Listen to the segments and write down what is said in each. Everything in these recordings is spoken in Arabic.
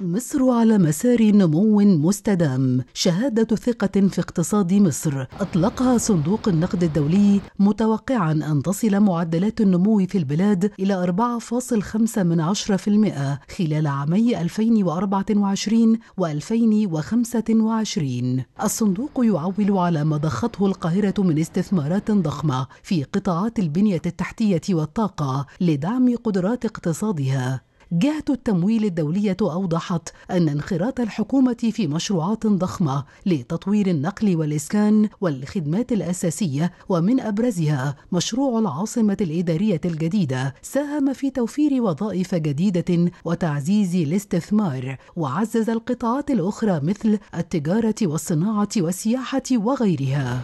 مصر على مسار نمو مستدام شهادة ثقة في اقتصاد مصر أطلقها صندوق النقد الدولي متوقعا أن تصل معدلات النمو في البلاد إلى 4.5 من خلال عامي 2024 و 2025 الصندوق يعول على ما ضخته القاهرة من استثمارات ضخمة في قطاعات البنية التحتية والطاقة لدعم قدرات اقتصادها جهة التمويل الدولية أوضحت أن انخراط الحكومة في مشروعات ضخمة لتطوير النقل والإسكان والخدمات الأساسية ومن أبرزها مشروع العاصمة الإدارية الجديدة ساهم في توفير وظائف جديدة وتعزيز الاستثمار وعزز القطاعات الأخرى مثل التجارة والصناعة والسياحة وغيرها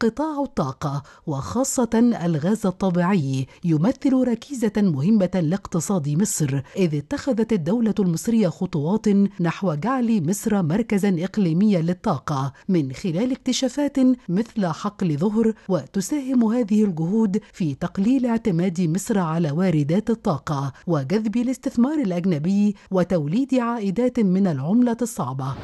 قطاع الطاقة وخاصة الغاز الطبيعي يمثل ركيزة مهمة لاقتصاد مصر، إذ اتخذت الدولة المصرية خطوات نحو جعل مصر مركزا إقليميا للطاقة من خلال اكتشافات مثل حقل ظهر، وتساهم هذه الجهود في تقليل اعتماد مصر على واردات الطاقة وجذب الاستثمار الأجنبي وتوليد عائدات من العملة الصعبة.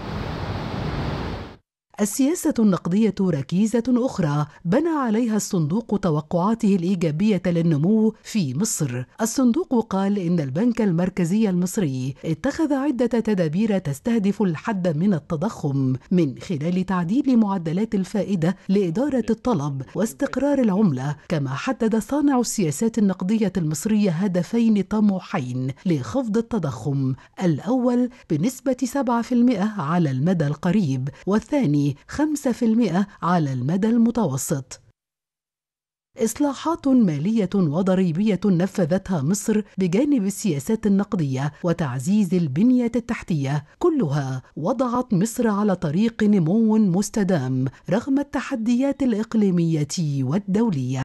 السياسة النقدية ركيزة أخرى بنى عليها الصندوق توقعاته الإيجابية للنمو في مصر الصندوق قال إن البنك المركزي المصري اتخذ عدة تدابير تستهدف الحد من التضخم من خلال تعديل معدلات الفائدة لإدارة الطلب واستقرار العملة كما حدد صانع السياسات النقدية المصرية هدفين طموحين لخفض التضخم الأول بنسبة 7% على المدى القريب والثاني 5% على المدى المتوسط إصلاحات مالية وضريبية نفذتها مصر بجانب السياسات النقدية وتعزيز البنية التحتية، كلها وضعت مصر على طريق نمو مستدام رغم التحديات الإقليمية والدولية.